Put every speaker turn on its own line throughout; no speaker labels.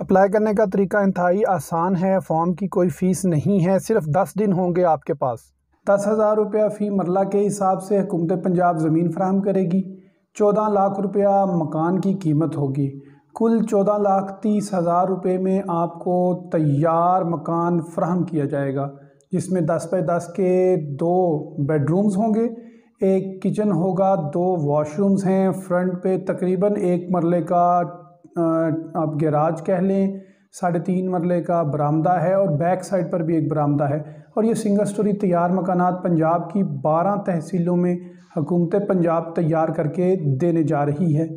apply करने का तरीका इंतहाई आसान है फॉर्म की कोई फ़ीस नहीं है सिर्फ दस दिन होंगे आपके पास दस हज़ार रुपया फ़ी मरला के हिसाब से हुकूमत पंजाब ज़मीन फ्राहम करेगी चौदह लाख रुपया मकान की कीमत होगी कुल चौदह लाख तीस हज़ार रुपये में आपको तैयार मकान फ्राहम किया जाएगा जिसमें दस बाई दस के दो बेडरूम्स होंगे एक किचन होगा दो वॉशरूम्स हैं फ्रंट पे तकरीबन एक मरले का आप गैराज कह लें साढ़े तीन मरले का बरामदा है और बैक साइड पर भी एक बरामदा है और ये सिंगल स्टोरी तैयार मकाना पंजाब की बारह तहसीलों में हुकूमत पंजाब तैयार करके देने जा रही है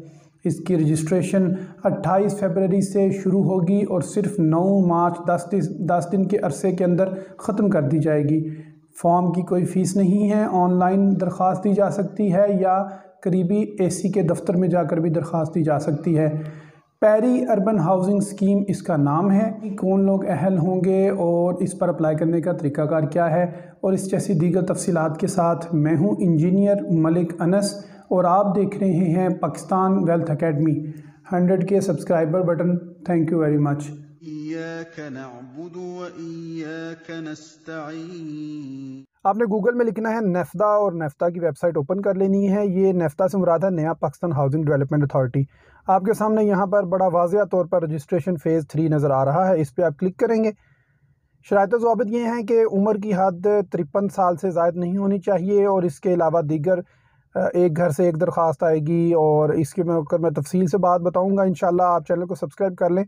इसकी रजिस्ट्रेशन 28 फरवरी से शुरू होगी और सिर्फ 9 मार्च 10 दिन दस दिन के अरसे के अंदर ख़त्म कर दी जाएगी फॉर्म की कोई फ़ीस नहीं है ऑनलाइन दरख्वास्त दी जा सकती है या करीबी एसी के दफ्तर में जाकर भी दरख्वास्त दी जा सकती है पैरी अर्बन हाउसिंग स्कीम इसका नाम है कि कौन लोग अहल होंगे और इस पर अप्लाई करने का तरीकाकार क्या है और इस जैसी दीगर तफसीत के साथ मैं हूँ इंजीनियर मलिक अनस और आप देख रहे हैं पाकिस्तान वेल्थ अकेडमी हंड्रेड के subscriber button thank you very much आपने गूगल में लिखना है नेफ्ता और नेफ्ता की वेबसाइट ओपन कर लेनी है ये नेफ्ता से मुराद है नया पाकिस्तान हाउसिंग डेवलपमेंट अथॉरिटी आपके सामने यहाँ पर बड़ा वाजिया तौर पर रजिस्ट्रेशन फ़ेज़ थ्री नज़र आ रहा है इस पर आप क्लिक करेंगे शरात जवाबत ये हैं कि उम्र की हद तिरपन साल से ज़ायद नहीं होनी चाहिए और इसके अलावा दीगर एक घर से एक दरख्वास्त आएगी और इसके मैं अगर मैं तफसील से बात बताऊँगा इन आप चैनल को सब्सक्राइब कर लें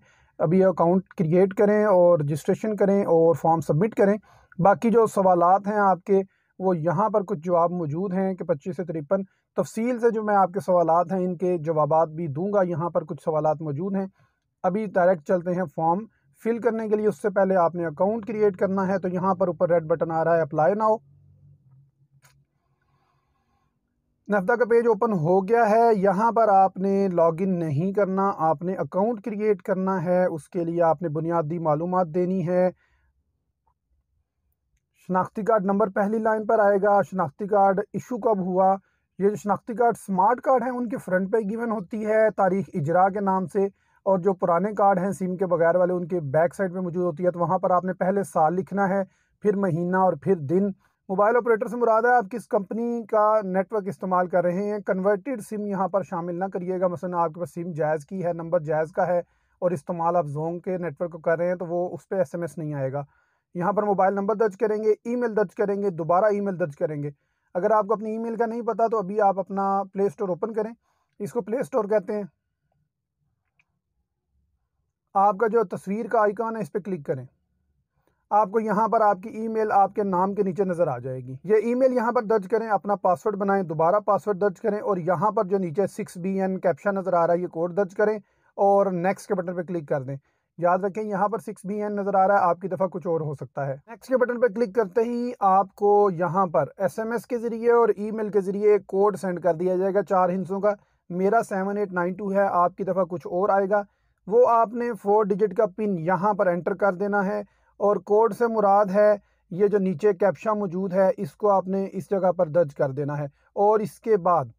अभी अकाउंट क्रिएट करें और रजिस्ट्रेशन करें और फॉर्म सबमिट करें बाकी जो सवालत हैं आपके वो यहाँ पर कुछ जवाब मौजूद हैं कि पच्चीस से तिरपन तफसील से जो मैं आपके सवालत हैं इनके जवाब भी दूंगा यहाँ पर कुछ सवालत मौजूद हैं अभी डायरेक्ट चलते हैं फॉर्म फिल करने के लिए उससे पहले आपने अकाउंट क्रिएट करना है तो यहाँ पर ऊपर रेड बटन आ रहा है अप्लाई नाउ नफदा का पेज ओपन हो गया है यहाँ पर आपने लॉगिन नहीं करना आपने अकाउंट क्रिएट करना है उसके लिए आपने बुनियादी मालूम देनी है शनाख्ती कार्ड नंबर पहली लाइन पर आएगा शनाख्ती कार्ड इशू कब हुआ ये जो शनाख्ती कार्ड स्मार्ट कार्ड हैं उनके फ्रंट पे गिवन होती है तारीख इजरा के नाम से और जो पुराने कार्ड हैं सिम के बगैर वाले उनके बैक साइड पे मौजूद होती है तो वहाँ पर आपने पहले साल लिखना है फिर महीना और फिर दिन मोबाइल ऑपरेटर से मुराद है आप किस कंपनी का नेटवर्क इस्तेमाल कर रहे हैं कन्वर्टेड सिम यहाँ पर शामिल ना करिएगा मसलन आपके पास सिम जायज़ की है नंबर जायज़ का है और इस्तेमाल आप जोंग के नेटवर्क को कर रहे हैं तो वो उस पर एस नहीं आएगा यहाँ पर मोबाइल नंबर दर्ज करेंगे ईमेल दर्ज करेंगे दोबारा ईमेल दर्ज करेंगे अगर आपको अपनी ईमेल का नहीं पता तो अभी आप अपना प्ले स्टोर ओपन करें इसको प्ले स्टोर कहते हैं आपका जो तस्वीर का आइकॉन है इस पर क्लिक करें आपको यहाँ पर आपकी ईमेल आपके नाम के नीचे नज़र आ जाएगी ये ईमेल यहाँ पर दर्ज करें अपना पासवर्ड बनाएं दोबारा पासवर्ड दर्ज करें और यहाँ पर जो नीचे सिक्स बी एन कैप्शन नज़र आ रहा है ये कोड दर्ज करें और नेक्स्ट के बटन पर क्लिक कर दें याद रखें यहाँ पर सिक्स बी एन नज़र आ रहा है आपकी दफ़ा कुछ और हो सकता है नेक्स्ट के बटन पर क्लिक करते ही आपको यहाँ पर एस एम एस के ज़रिए और ई मेल के ज़रिए कोड सेंड कर दिया जाएगा चार हिंसों का मेरा सेवन एट नाइन टू है आपकी दफ़ा कुछ और आएगा वो आपने फोर डिजिट का पिन यहाँ पर एंटर कर देना है और कोड से मुराद है ये जो नीचे कैप्शा मौजूद है इसको आपने इस जगह पर दर्ज कर देना है और इसके बाद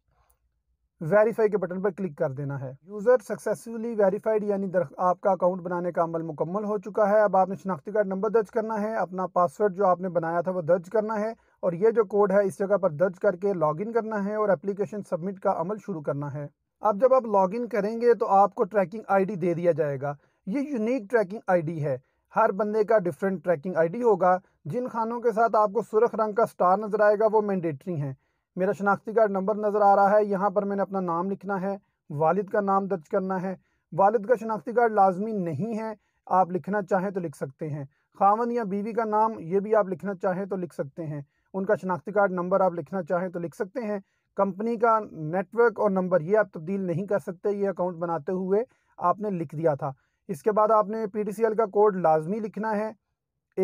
वेरीफाई के बटन पर क्लिक कर देना है यूज़र सक्सेसफुली वेरीफाइड यानी आपका अकाउंट बनाने का अमल मुकम्मल हो चुका है अब आपने शनाख्ती कार्ड नंबर दर्ज करना है अपना पासवर्ड जो आपने बनाया था वो दर्ज करना है और ये जो कोड है इस जगह पर दर्ज करके लॉगिन करना है और एप्लीकेशन सबमिट का अमल शुरू करना है अब जब आप लॉगिन करेंगे तो आपको ट्रैकिंग आईडी दे दिया जाएगा ये यूनिक ट्रैकिंग आईडी है हर बंदे का डिफरेंट ट्रैकिंग आईडी होगा जिन खानों के साथ आपको सुरख रंग का स्टार नज़र आएगा वो मैंडेटरी हैं मेरा शनाख्ती कार्ड नंबर नज़र आ रहा है यहाँ पर मैंने अपना नाम लिखना है वालिद का नाम दर्ज करना है वालिद का शनाख्ती कार्ड लाजमी नहीं है आप लिखना चाहें तो लिख सकते हैं खावन या बीवी का नाम ये भी आप लिखना चाहें तो लिख सकते हैं उनका शनाख्ती कार्ड नंबर आप लिखना चाहें तो लिख सकते हैं कंपनी का नेटवर्क और नंबर ये आप तब्दील नहीं कर सकते ये अकाउंट बनाते हुए आपने लिख दिया था इसके बाद आपने पी का कोड लाजमी लिखना है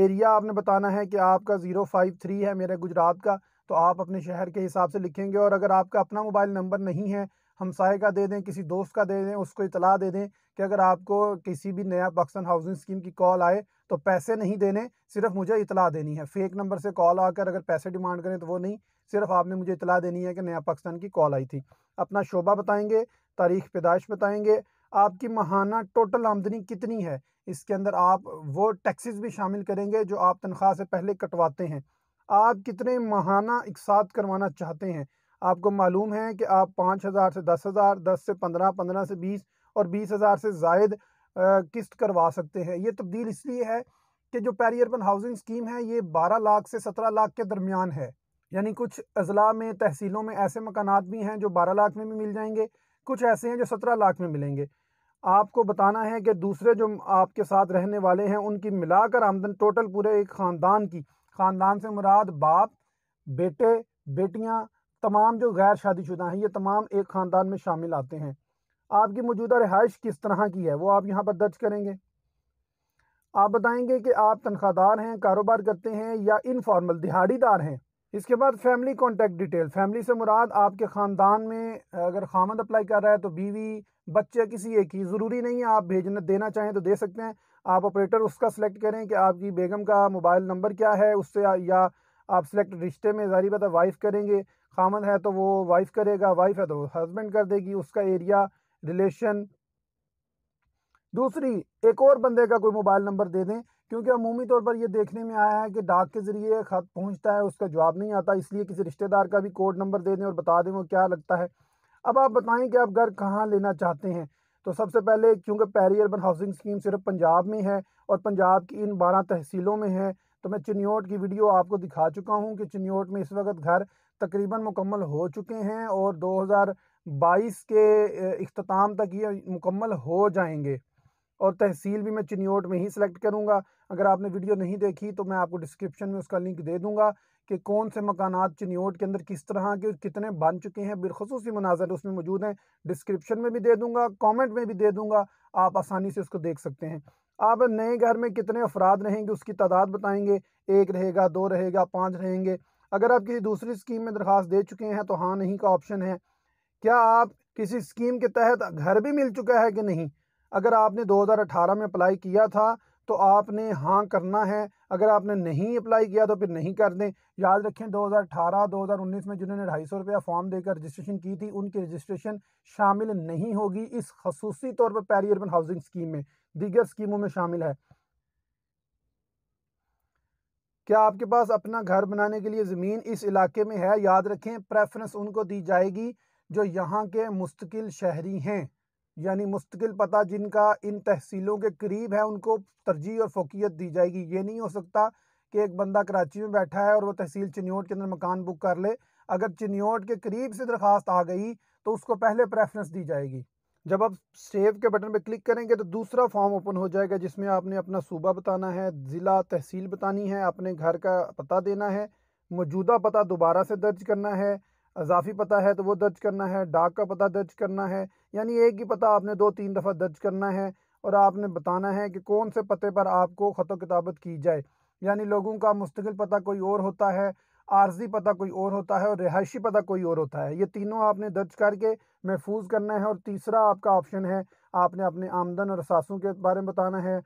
एरिया आपने बताना है कि आपका ज़ीरो फाइव थ्री है मेरे गुजरात का तो आप अपने शहर के हिसाब से लिखेंगे और अगर आपका अपना मोबाइल नंबर नहीं है हमसाए का दे दें किसी दोस्त का दे दें उसको इतला दे दें कि अगर आपको किसी भी नया पाकिस्तान हाउसिंग स्कीम की कॉल आए तो पैसे नहीं देने सिर्फ मुझे इतला देनी है फेक नंबर से कॉल आकर अगर पैसे डिमांड करें तो वो नहीं सिर्फ आपने मुझे इतला देनी है कि नया पाकिस्तान की कॉल आई थी अपना शोबा बताएंगे तारीख पैदाइश बताएंगे आपकी माहाना टोटल आमदनी कितनी है इसके अंदर आप वो टैक्सेस भी शामिल करेंगे जो आप तनख्वाह से पहले कटवाते हैं आप कितने महाना इकसात करवाना चाहते हैं आपको मालूम है कि आप पाँच हज़ार से दस हज़ार दस से पंद्रह पंद्रह से बीस और बीस हज़ार से जायद किस्त करवा सकते हैं ये तब्दील इसलिए है कि जो पैरी अर्बन हाउसिंग स्कीम है ये बारह लाख से सत्रह लाख के दरमियान है यानी कुछ अजला में तहसीलों में ऐसे मकान भी हैं जो बारह लाख में भी मिल जाएंगे कुछ ऐसे हैं जो सत्रह लाख में मिलेंगे आपको बताना है कि दूसरे जो आपके साथ रहने वाले हैं उनकी मिलाकर आमदन टोटल पूरे एक ख़ानदान की ख़ानदान से मुराद बाप बेटे बेटियाँ तमाम जो गैर शादीशुदा हैं ये तमाम एक ख़ानदान में शामिल आते हैं आपकी मौजूदा रिहाइश किस तरह की है वो आप यहाँ पर दर्ज करेंगे आप बताएंगे कि आप तनख्वाहदार हैं कारोबार करते हैं या इनफॉर्मल दिहाड़ीदार हैं इसके बाद फैमिली कॉन्टैक्ट डिटेल फैमिली से मुराद आपके ख़ानदान में अगर खामद अप्लाई कर रहा है तो बीवी बच्चे किसी एक ही ज़रूरी नहीं है आप भेजना देना चाहें तो दे सकते हैं आप ऑपरेटर उसका सिलेक्ट करें कि आपकी बेगम का मोबाइल नंबर क्या है उससे या आप सिलेक्ट रिश्ते में ज़ाहिर बात है वाइफ़ करेंगे खामद है तो वो वाइफ़ करेगा वाइफ़ है तो हस्बैंड कर देगी उसका एरिया रिलेशन दूसरी एक और बंदे का कोई मोबाइल नंबर दे दें क्योंकि अमूमी तौर पर यह देखने में आया है कि डाक के ज़रिए ख़त पहुंचता है उसका जवाब नहीं आता इसलिए किसी रिश्तेदार का भी कोड नंबर दे दें और बता दें वो क्या लगता है अब आप बताएं कि आप घर कहाँ लेना चाहते हैं तो सबसे पहले क्योंकि पैरी अर्बन हाउसिंग स्कीम सिर्फ पंजाब में है और पंजाब की इन बारह तहसीलों में है तो मैं चिन्योट की वीडियो आपको दिखा चुका हूँ कि चिन्योट में इस वक्त घर तकरीबन मुकम्मल हो चुके हैं और 2022 के अख्ताम तक ये मुकम्मल हो जाएंगे और तहसील भी मैं चिनियोट में ही सिलेक्ट करूँगा अगर आपने वीडियो नहीं देखी तो मैं आपको डिस्क्रिप्शन में उसका लिंक दे दूँगा कि कौन से मकान चिनियोट के अंदर किस तरह के कितने बन चुके हैं बिलखसूस मनाजर उसमें मौजूद हैं डिस्क्रिप्शन में भी दे दूँगा कॉमेंट में भी दे दूँगा आप आसानी से उसको देख सकते हैं आप नए घर में कितने अफराद रहेंगे उसकी तादाद बताएंगे एक रहेगा दो रहेगा पाँच रहेंगे अगर आप किसी दूसरी स्कीम में दरख्वास्त दे चुके हैं तो हाँ नहीं का ऑप्शन है क्या आप किसी स्कीम के तहत घर भी मिल चुका है कि नहीं अगर आपने 2018 में अप्लाई किया था तो आपने हाँ करना है अगर आपने नहीं अप्लाई किया तो फिर नहीं कर दें याद रखें 2018 2019 में जिन्होंने ढाई सौ रुपया फॉर्म देकर रजिस्ट्रेशन की थी उनकी रजिस्ट्रेशन शामिल नहीं होगी इस खसूसी तौर पर पैरी अर्बन हाउसिंग स्कीम में दीगर स्कीमों में शामिल है क्या आपके पास अपना घर बनाने के लिए ज़मीन इस इलाके में है याद रखें प्रेफरेंस उनको दी जाएगी जो यहाँ के मुस्तकिल शहरी हैं यानी मुस्तकिल पता जिनका इन तहसीलों के करीब है उनको तरजीह और फोकियत दी जाएगी ये नहीं हो सकता कि एक बंदा कराची में बैठा है और वह तहसील चिन्होट के अंदर मकान बुक कर ले अगर चिन्होट के करीब से दरख्वास्त आ गई तो उसको पहले प्रेफरेंस दी जाएगी जब आप सेव के बटन पर क्लिक करेंगे तो दूसरा फॉर्म ओपन हो जाएगा जिसमें आपने अपना सूबा बताना है ज़िला तहसील बतानी है अपने घर का पता देना है मौजूदा पता दोबारा से दर्ज करना है अजाफी पता है तो वो दर्ज करना है डाक का पता दर्ज करना है यानी एक ही पता आपने दो तीन दफ़ा दर्ज करना है और आपने बताना है कि कौन से पते पर आपको ख़त किताबत की जाए यानी लोगों का मुस्तकिल पता कोई और होता है आर्जी पता कोई और होता है और रिहायशी पता कोई और होता है ये तीनों आपने दर्ज करके महफूज करना है और तीसरा आपका ऑप्शन है आपने अपने आमदन और सासों के बारे में बताना है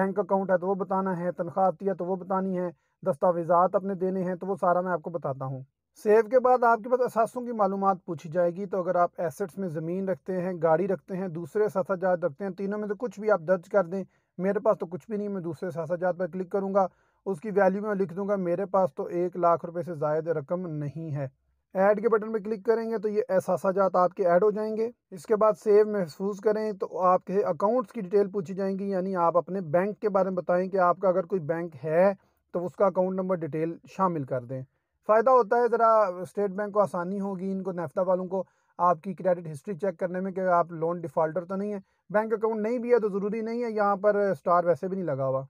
बैंक अकाउंट है तो वो बताना है तनख्वाह आती है तो वो बतानी है दस्तावेज़ात अपने देने हैं तो वो सारा मैं आपको बताता हूँ सेव के बाद आपके पास असासों की मालूम पूछी जाएगी तो अगर आप एसेट्स में ज़मीन रखते हैं गाड़ी रखते हैं दूसरे सासाजात रखते हैं तीनों में से तो कुछ भी आप दर्ज कर दें मेरे पास तो कुछ भी नहीं मैं दूसरे सासाजात पर क्लिक करूँगा उसकी वैल्यू में लिख दूँगा मेरे पास तो एक लाख रुपये से ज़ायद रकम नहीं है ऐड के बटन पर क्लिक करेंगे तो ये एहसासाजात आपके ऐड हो जाएंगे इसके बाद सेव महसूस करें तो आपके अकाउंट्स की डिटेल पूछी जाएंगी यानी आप अपने बैंक के बारे में बताएं कि आपका अगर कोई बैंक है तो उसका अकाउंट नंबर डिटेल शामिल कर दें फ़ायदा होता है ज़रा स्टेट बैंक को आसानी होगी इनको नेफ्ता वालों को आपकी क्रेडिट हिस्ट्री चेक करने में कि आप लोन डिफ़ाल्टर तो नहीं है बैंक अकाउंट नहीं भी है तो ज़रूरी नहीं है यहाँ पर स्टार वैसे भी नहीं लगा हुआ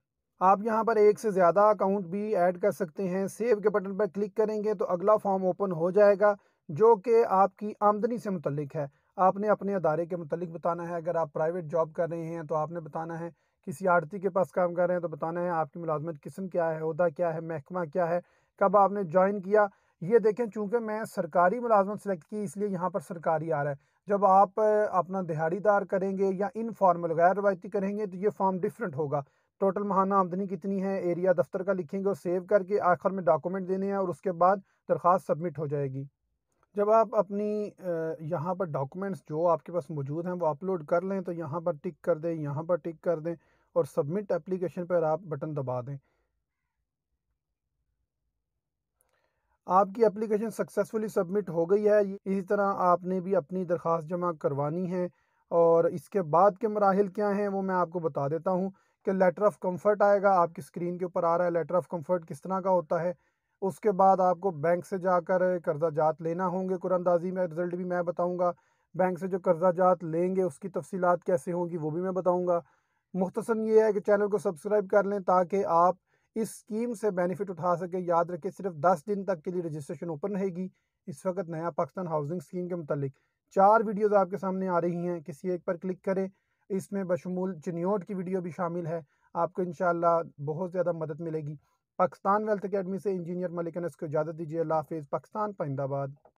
आप यहाँ पर एक से ज़्यादा अकाउंट भी ऐड कर सकते हैं सेव के बटन पर क्लिक करेंगे तो अगला फॉर्म ओपन हो जाएगा जो कि आपकी आमदनी से मुतलिक है आपने अपने अदारे के मुतलिक बताना है अगर आप प्राइवेट जॉब कर रहे हैं तो आपने बताना है किसी आड़ती के पास काम कर रहे हैं तो बताना है आपकी मुलाजमत किस्म क्या है उदा क्या है महकमा क्या है कब आपने ज्वाइन किया ये देखें चूँकि मैं सरकारी मुलाजमत सेलेक्ट की इसलिए यहाँ पर सरकारी आ रहा है जब आप अपना दिहाड़ीदार करेंगे या इनफॉर्मल गैर रवायती करेंगे तो ये फॉर्म डिफरेंट होगा टोटल महाना आमदनी कितनी है एरिया दफ्तर का लिखेंगे और सेव करके आखिर में डॉक्यूमेंट देने हैं और उसके बाद दरख्वास्त सबमिट हो जाएगी जब आप अपनी यहाँ पर डॉक्यूमेंट्स जो आपके पास मौजूद हैं वो अपलोड कर लें तो यहाँ पर टिक कर दें यहाँ पर टिक कर दें और सबमिट एप्लीकेशन पर आप बटन दबा दें आपकी एप्लीकेशन सक्सेसफुली सबमिट हो गई है इसी तरह आपने भी अपनी दरख्वास्त जमा करवानी है और इसके बाद के मराहल क्या हैं वो मैं आपको बता देता हूँ कि लेटर ऑफ़ कंफर्ट आएगा आपकी स्क्रीन के ऊपर आ रहा है लेटर ऑफ़ कंफर्ट किस तरह का होता है उसके बाद आपको बैंक से जाकर कर्जा जात लेना होंगे कुरानदाजी में रिज़ल्ट भी मैं बताऊँगा बैंक से जो कर्जा जात लेंगे उसकी तफसीत कैसे होंगी वो भी मैं बताऊँगा मुख्तसर ये है कि चैनल को सब्सक्राइब कर लें ताकि आप इस स्कीम से बेनिफिट उठा सके याद रखें सिर्फ दस दिन तक के लिए रजिस्ट्रेशन ओपन रहेगी इस वक्त नया पाकिस्तान हाउसिंग स्कीम के मतलब चार वीडियोस आपके सामने आ रही हैं किसी एक पर क्लिक करें इसमें बशमूल चिन्योट की वीडियो भी शामिल है आपको इन बहुत ज़्यादा मदद मिलेगी पाकिस्तान वेल्थ अकेडमी से इंजीनियर मलिक को इजाज़त दीजिए अल्लाह हाफिज़ पाकिस्तान परिंदाबाद